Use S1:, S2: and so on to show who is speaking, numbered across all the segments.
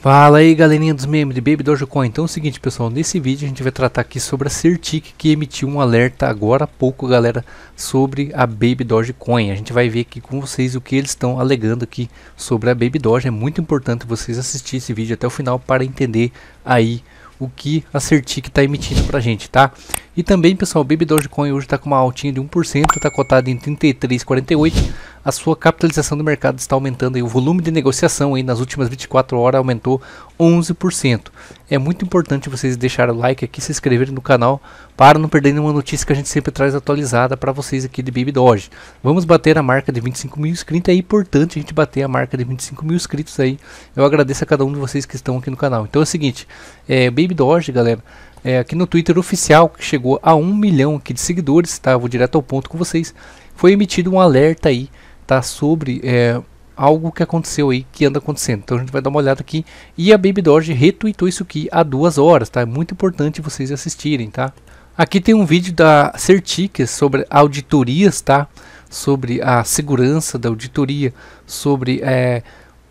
S1: Fala aí galerinha dos memes de Baby Dogecoin, então é o seguinte pessoal, nesse vídeo a gente vai tratar aqui sobre a Certic que emitiu um alerta agora há pouco galera sobre a Baby Dogecoin, a gente vai ver aqui com vocês o que eles estão alegando aqui sobre a Baby Doge, é muito importante vocês assistirem esse vídeo até o final para entender aí o que a Certic está emitindo pra gente, tá? E também, pessoal, o Baby Dogecoin hoje está com uma altinha de 1%, está cotado em 33,48. A sua capitalização do mercado está aumentando e o volume de negociação aí nas últimas 24 horas aumentou 11%. É muito importante vocês deixarem o like aqui, se inscreverem no canal para não perder nenhuma notícia que a gente sempre traz atualizada para vocês aqui de Baby Doge. Vamos bater a marca de 25 mil inscritos, é importante a gente bater a marca de 25 mil inscritos aí. Eu agradeço a cada um de vocês que estão aqui no canal. Então é o seguinte, é, Baby Doge, galera, é, aqui no Twitter oficial, que chegou a um milhão aqui de seguidores, tá? Vou direto ao ponto com vocês. Foi emitido um alerta aí, tá? Sobre é, algo que aconteceu aí, que anda acontecendo. Então a gente vai dar uma olhada aqui. E a Baby Doge retweetou isso aqui há duas horas, tá? É muito importante vocês assistirem, tá? Aqui tem um vídeo da Certiques sobre auditorias, tá? Sobre a segurança da auditoria, sobre é,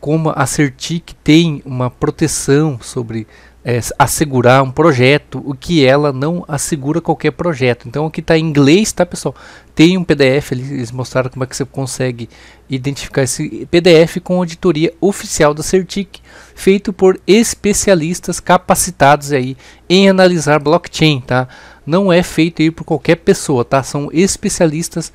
S1: como a Certic tem uma proteção sobre é, assegurar um projeto, o que ela não assegura qualquer projeto. Então aqui está em inglês, tá pessoal? Tem um PDF, eles mostraram como é que você consegue identificar esse PDF com auditoria oficial da Certic, feito por especialistas capacitados aí em analisar blockchain, tá? Não é feito aí por qualquer pessoa, tá? São especialistas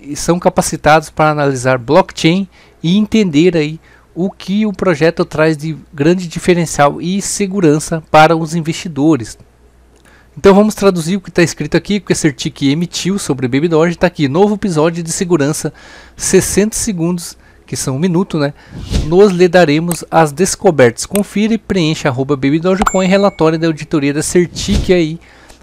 S1: e são capacitados para analisar blockchain e entender aí o que o projeto traz de grande diferencial e segurança para os investidores. Então vamos traduzir o que está escrito aqui, que a Certic emitiu sobre Baby Doge. Está aqui, novo episódio de segurança, 60 segundos, que são um minuto, né? Nós lhe daremos as descobertas. Confira e preencha arroba Baby Doge com relatório da auditoria da Certic aí.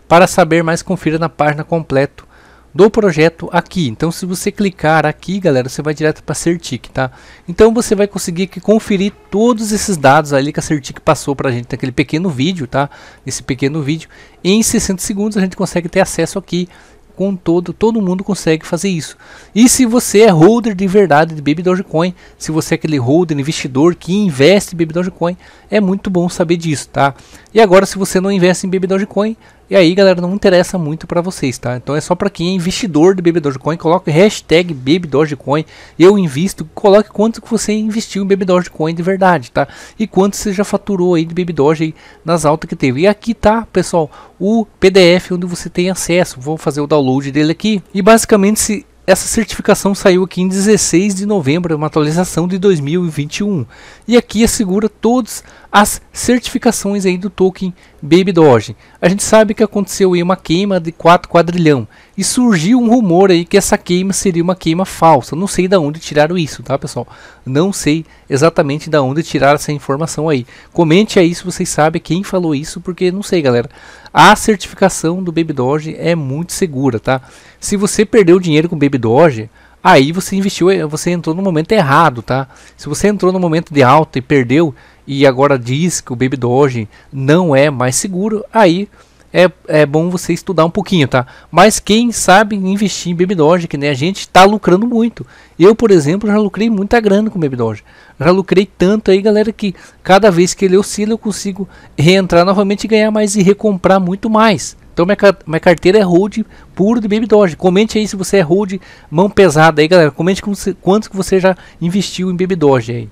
S1: Para saber mais, confira na página completo do projeto aqui. Então, se você clicar aqui, galera, você vai direto para a Certic, tá? Então, você vai conseguir que conferir todos esses dados ali que a Certic passou para a gente naquele pequeno vídeo, tá? Esse pequeno vídeo. Em 60 segundos, a gente consegue ter acesso aqui com todo, todo mundo consegue fazer isso. E se você é holder de verdade de Baby Dogecoin, se você é aquele holder investidor que investe em Baby Dogecoin, é muito bom saber disso, tá? E agora se você não investe em Baby Dogecoin, e aí, galera, não interessa muito para vocês, tá? Então é só para quem é investidor de Baby Dogecoin, coloque hashtag Baby Dogecoin, eu invisto, coloque quanto que você investiu em Baby Dogecoin de verdade, tá? E quanto você já faturou aí de Baby Doge aí nas altas que teve. E aqui tá, pessoal, o PDF onde você tem acesso. Vou fazer o download dele aqui. E basicamente se essa certificação saiu aqui em 16 de novembro, é uma atualização de 2021. E aqui assegura todas as certificações aí do token Baby Doge. A gente sabe que aconteceu aí uma queima de 4 quadrilhão. E surgiu um rumor aí que essa queima seria uma queima falsa. Não sei da onde tiraram isso, tá, pessoal? Não sei exatamente da onde tiraram essa informação aí. Comente aí se vocês sabem quem falou isso, porque não sei, galera. A certificação do Baby Doge é muito segura, tá? Se você perdeu dinheiro com Baby Doge, aí você investiu, eh, você entrou no momento errado, tá? Se você entrou no momento de alta e perdeu e agora diz que o Baby Doge não é mais seguro, aí é, é bom você estudar um pouquinho, tá? Mas quem sabe investir em que nem A gente está lucrando muito. Eu, por exemplo, já lucrei muita grana com Doge. Já lucrei tanto aí, galera, que cada vez que ele oscila eu consigo reentrar novamente e ganhar mais e recomprar muito mais. Então minha, minha carteira é hold puro de Baby Doge. Comente aí se você é hold mão pesada aí, galera. Comente como se, quanto que você já investiu em Baby Doge aí.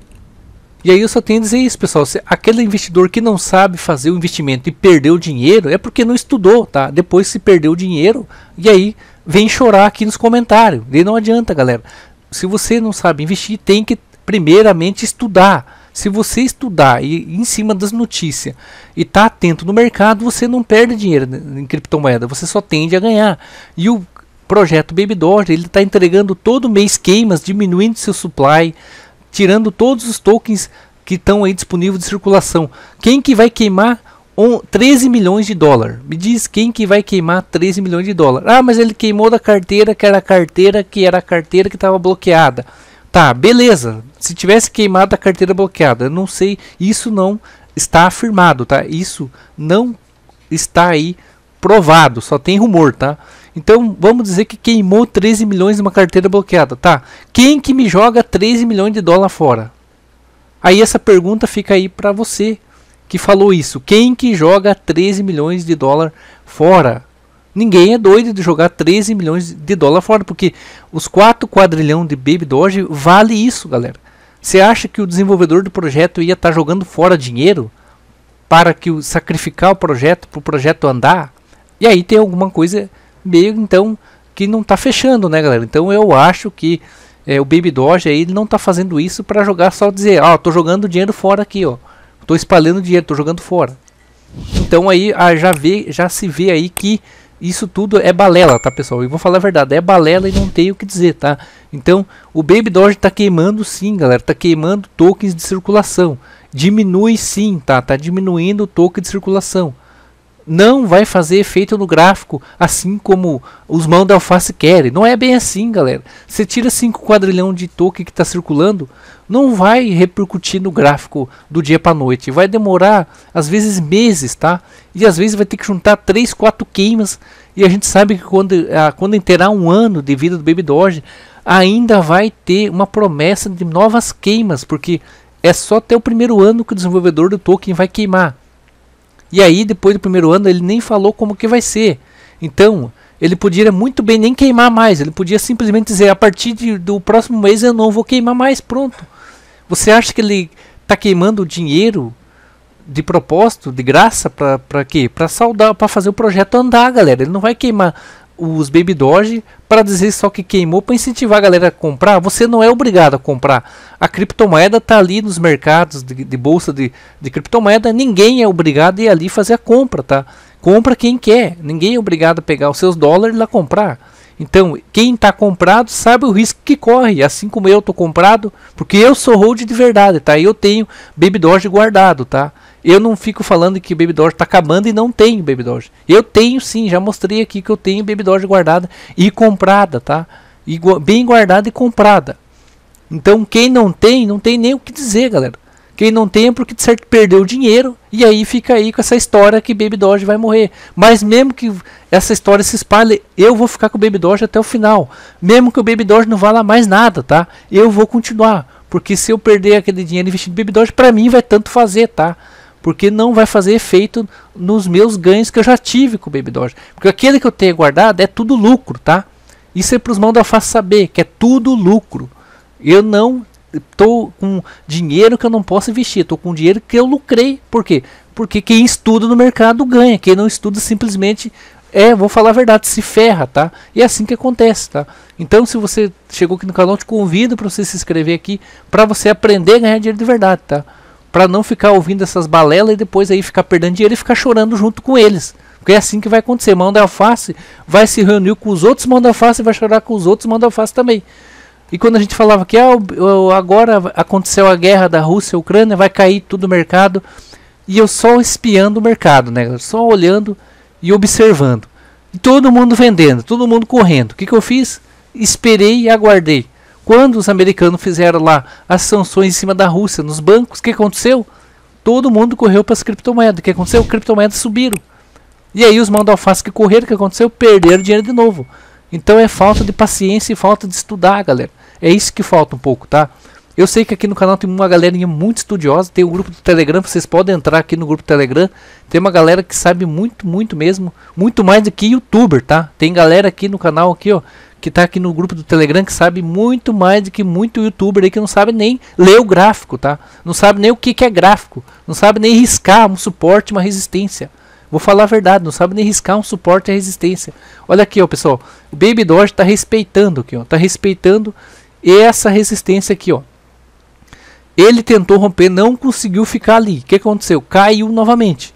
S1: E aí eu só tenho a dizer isso, pessoal. Se aquele investidor que não sabe fazer o investimento e perdeu dinheiro, é porque não estudou, tá? Depois se perdeu o dinheiro, e aí vem chorar aqui nos comentários. E não adianta, galera. Se você não sabe investir, tem que primeiramente estudar. Se você estudar e em cima das notícias e tá atento no mercado, você não perde dinheiro em criptomoeda, você só tende a ganhar. E o projeto Baby Doge, ele está entregando todo mês queimas, diminuindo seu supply, tirando todos os tokens que estão aí disponíveis de circulação. Quem que vai queimar 13 milhões de dólar. Me diz quem que vai queimar 13 milhões de dólar. Ah, mas ele queimou da carteira que era a carteira que era a carteira que estava bloqueada. Tá, beleza. Se tivesse queimado a carteira bloqueada, eu não sei, isso não está afirmado, tá? Isso não está aí provado, só tem rumor, tá? Então vamos dizer que queimou 13 milhões numa carteira bloqueada, tá? Quem que me joga 13 milhões de dólar fora? Aí essa pergunta fica aí para você que falou isso. Quem que joga 13 milhões de dólar fora? Ninguém é doido de jogar 13 milhões de dólar fora, porque os 4 quadrilhão de Baby Doge vale isso, galera. Você acha que o desenvolvedor do projeto ia estar tá jogando fora dinheiro para que o, sacrificar o projeto para o projeto andar? E aí tem alguma coisa meio então que não está fechando, né, galera? Então eu acho que é, o Baby Doge aí ele não está fazendo isso para jogar só dizer, ah, tô jogando dinheiro fora aqui, ó, tô espalhando dinheiro, tô jogando fora. Então aí ah, já vê, já se vê aí que isso tudo é balela, tá, pessoal? Eu vou falar a verdade, é balela e não tem o que dizer, tá? Então, o Baby Doge tá queimando sim, galera, tá queimando tokens de circulação. Diminui sim, tá? Tá diminuindo o token de circulação não vai fazer efeito no gráfico assim como os mãos da alface querem. Não é bem assim, galera. Você tira 5 quadrilhão de token que está circulando, não vai repercutir no gráfico do dia para noite. Vai demorar às vezes meses, tá? E às vezes vai ter que juntar 3, 4 queimas. E a gente sabe que quando, a, ah, quando inteirar um ano de vida do Baby Doge, ainda vai ter uma promessa de novas queimas, porque é só até o primeiro ano que o desenvolvedor do token vai queimar. E aí, depois do primeiro ano, ele nem falou como que vai ser. Então, ele podia muito bem nem queimar mais. Ele podia simplesmente dizer: a partir de, do próximo mês eu não vou queimar mais. Pronto. Você acha que ele está queimando dinheiro de propósito, de graça, para quê? Para saudar, para fazer o projeto andar, galera. Ele não vai queimar os Baby Doge para dizer só que queimou para incentivar a galera a comprar. Você não é obrigado a comprar. A criptomoeda tá ali nos mercados de, de bolsa de, de, criptomoeda. Ninguém é obrigado a ir ali fazer a compra, tá? Compra quem quer. Ninguém é obrigado a pegar os seus dólares e lá comprar. Então, quem está comprado sabe o risco que corre, assim como eu estou comprado, porque eu sou hold de verdade, tá? Eu tenho Baby Doge guardado, tá? eu não fico falando que Baby Doge está acabando e não tenho Baby Doge. Eu tenho sim, já mostrei aqui que eu tenho Baby Doge guardada e comprada, tá? E, bem guardada e comprada. Então quem não tem, não tem nem o que dizer, galera. Quem não tem é porque de certo perdeu dinheiro e aí fica aí com essa história que Baby Doge vai morrer. Mas mesmo que essa história se espalhe, eu vou ficar com o Baby Doge até o final. Mesmo que o Baby Doge não vala mais nada, tá? Eu vou continuar. Porque se eu perder aquele dinheiro investido em Baby Doge, pra mim vai tanto fazer, tá? porque não vai fazer efeito nos meus ganhos que eu já tive com o Baby Doge. Porque aquele que eu tenho guardado é tudo lucro, tá? Isso é para os mãos da face saber, que é tudo lucro. Eu não estou com dinheiro que eu não posso investir, estou com dinheiro que eu lucrei. Por quê? Porque quem estuda no mercado ganha, quem não estuda simplesmente é, vou falar a verdade, se ferra, tá? E é assim que acontece, tá? Então, se você chegou aqui no canal, te convido para você se inscrever aqui para você aprender a ganhar dinheiro de verdade, tá? para não ficar ouvindo essas balelas e depois aí ficar perdendo dinheiro e ficar chorando junto com eles. Porque é assim que vai acontecer. Manda alface, vai se reunir com os outros, manda alface vai chorar com os outros, manda alface também. E quando a gente falava que ah, agora aconteceu a guerra da Rússia e Ucrânia, vai cair tudo o mercado. E eu só espiando o mercado, né? Só olhando e observando. E todo mundo vendendo, todo mundo correndo. O que, que eu fiz? Esperei e aguardei. Quando os americanos fizeram lá as sanções em cima da Rússia, nos bancos, o que aconteceu? Todo mundo correu para as criptomoedas. O que aconteceu? Criptomoedas subiram. E aí os mão alface que correram, o que aconteceu? Perderam dinheiro de novo. Então é falta de paciência e falta de estudar, galera. É isso que falta um pouco, tá? Eu sei que aqui no canal tem uma galerinha muito estudiosa, tem um grupo do Telegram, vocês podem entrar aqui no grupo do Telegram. Tem uma galera que sabe muito, muito mesmo, muito mais do que youtuber, tá? Tem galera aqui no canal aqui, ó, que está aqui no grupo do Telegram que sabe muito mais do que muito youtuber aí que não sabe nem ler o gráfico, tá? Não sabe nem o que, que é gráfico, não sabe nem riscar um suporte, uma resistência. Vou falar a verdade, não sabe nem riscar um suporte e resistência. Olha aqui, ó, pessoal, o Baby Doge está respeitando aqui, ó, tá respeitando essa resistência aqui, ó. Ele tentou romper, não conseguiu ficar ali. O que aconteceu? Caiu novamente.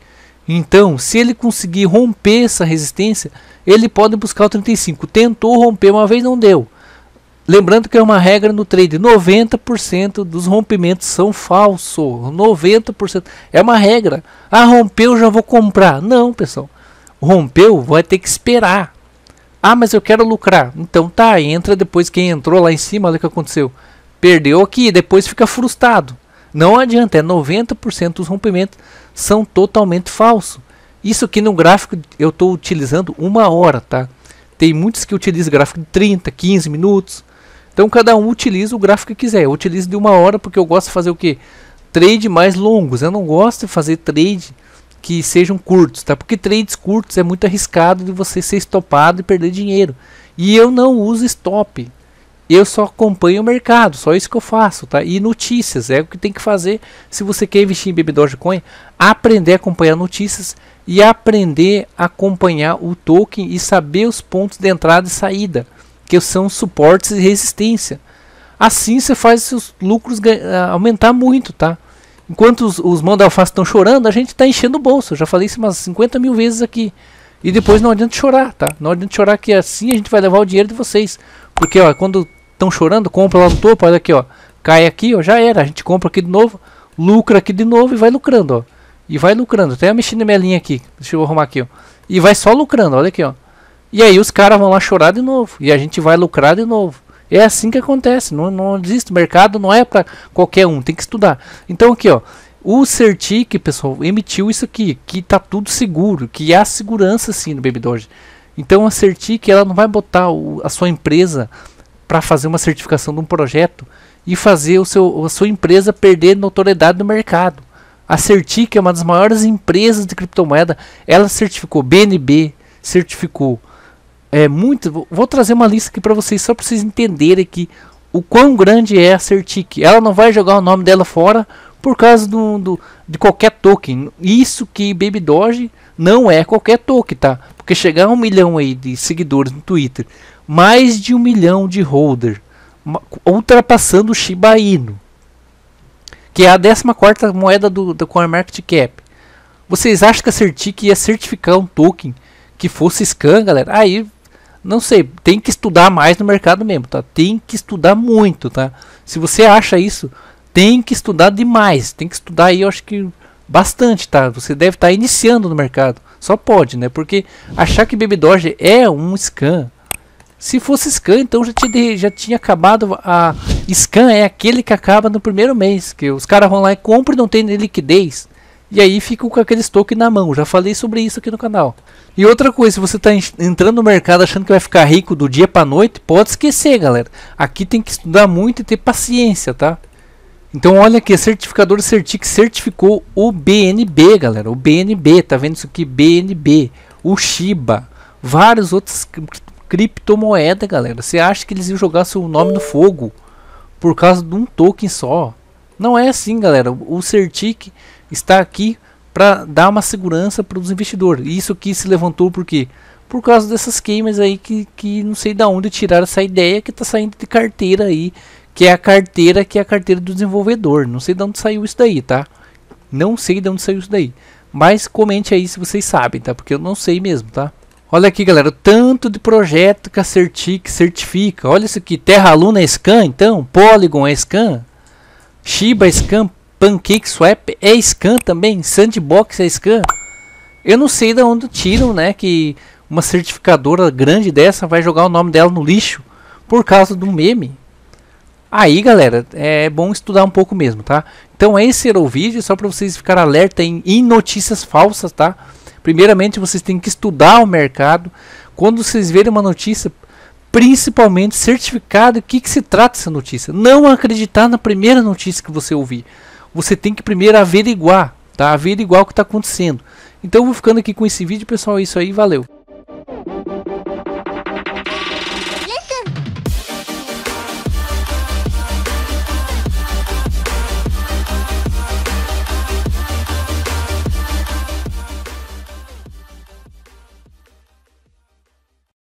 S1: Então, se ele conseguir romper essa resistência, ele pode buscar o 35. Tentou romper uma vez, não deu. Lembrando que é uma regra no trade, 90% dos rompimentos são falsos. 90% é uma regra. Ah, rompeu, já vou comprar. Não, pessoal. Rompeu, vai ter que esperar. Ah, mas eu quero lucrar. Então tá, entra depois quem entrou lá em cima, olha o que aconteceu. Perdeu aqui, depois fica frustrado. Não adianta, é 90% dos rompimentos são totalmente falsos. Isso aqui no gráfico eu estou utilizando uma hora, tá? Tem muitos que utilizam gráfico de 30, 15 minutos. Então cada um utiliza o gráfico que quiser. Eu utilizo de uma hora porque eu gosto de fazer o que? Trade mais longos. Eu não gosto de fazer trade que sejam curtos, tá? Porque trades curtos é muito arriscado de você ser estopado e perder dinheiro. E eu não uso stop. Eu só acompanho o mercado, só isso que eu faço, tá? E notícias, é o que tem que fazer se você quer investir em bebê Dogecoin, aprender a acompanhar notícias e aprender a acompanhar o token e saber os pontos de entrada e saída, que são suportes e resistência. Assim você faz seus lucros ah, aumentar muito, tá? Enquanto os, os da alface estão chorando, a gente está enchendo o bolso. Eu já falei isso umas 50 mil vezes aqui. E depois não adianta chorar, tá? Não adianta chorar que assim a gente vai levar o dinheiro de vocês. Porque ó, quando estão chorando, compra lá no topo, olha aqui, ó. Cai aqui, ó, já era. A gente compra aqui de novo, lucra aqui de novo e vai lucrando, ó. E vai lucrando. Tem a mexendo minha linha aqui. Deixa eu arrumar aqui, ó. E vai só lucrando, olha aqui, ó. E aí os caras vão lá chorar de novo. E a gente vai lucrar de novo. É assim que acontece. Não, não existe. mercado não é para qualquer um. Tem que estudar. Então aqui, ó. O Certic, pessoal, emitiu isso aqui, que tá tudo seguro, que há segurança sim no Baby Doge. Então a Certic, ela não vai botar o, a sua empresa para fazer uma certificação de um projeto e fazer o seu, a sua empresa perder notoriedade no mercado. A Certi, que é uma das maiores empresas de criptomoeda, ela certificou BNB, certificou é muito. Vou trazer uma lista aqui para vocês só para vocês entenderem que o quão grande é a Certic. Ela não vai jogar o nome dela fora por causa do, do de qualquer token. Isso que Baby Doge não é qualquer token, tá? Porque chegar a um milhão aí de seguidores no Twitter, mais de um milhão de holder, ultrapassando o Shiba Inu, que é a 14 moeda do, da CoinMarketCap. Vocês acham que a Certic ia certificar um token que fosse scan, galera? Aí, não sei, tem que estudar mais no mercado mesmo, tá? Tem que estudar muito, tá? Se você acha isso, tem que estudar demais, tem que estudar aí, eu acho que bastante, tá? Você deve estar tá iniciando no mercado. Só pode, né? Porque achar que Baby Doge é um scan se fosse Scan, então já tinha, já tinha acabado. A Scan é aquele que acaba no primeiro mês. Que os caras vão lá e compram e não tem liquidez. E aí ficam com aqueles estoque na mão. Já falei sobre isso aqui no canal. E outra coisa, se você está entrando no mercado achando que vai ficar rico do dia para noite, pode esquecer, galera. Aqui tem que estudar muito e ter paciência, tá? Então olha aqui, é certificador Certic certificou o BNB, galera. O BNB, tá vendo isso aqui? BNB, o Shiba, vários outros criptomoeda, galera. Você acha que eles iam jogar seu nome no fogo por causa de um token só? Não é assim, galera. O Certic está aqui para dar uma segurança para os investidores. Isso que se levantou por quê? Por causa dessas queimas aí que, que não sei da onde tiraram essa ideia que está saindo de carteira aí, que é a carteira que é a carteira do desenvolvedor. Não sei de onde saiu isso daí, tá? Não sei de onde saiu isso daí. Mas comente aí se vocês sabem, tá? Porque eu não sei mesmo, tá? Olha aqui, galera, o tanto de projeto que a Certic certifica. Olha isso aqui, Terra Luna é Scan, então, Polygon é Scan, Shiba é Scan, Pancake Swap é Scan também, Sandbox é Scan. Eu não sei de onde tiram, né, que uma certificadora grande dessa vai jogar o nome dela no lixo por causa do meme. Aí, galera, é bom estudar um pouco mesmo, tá? Então esse era o vídeo, só para vocês ficarem alerta em, em notícias falsas, tá? Primeiramente, vocês têm que estudar o mercado. Quando vocês verem uma notícia, principalmente certificado o que, que se trata essa notícia. Não acreditar na primeira notícia que você ouvir. Você tem que primeiro averiguar, tá? Averiguar o que está acontecendo. Então, vou ficando aqui com esse vídeo, pessoal. É isso aí, valeu.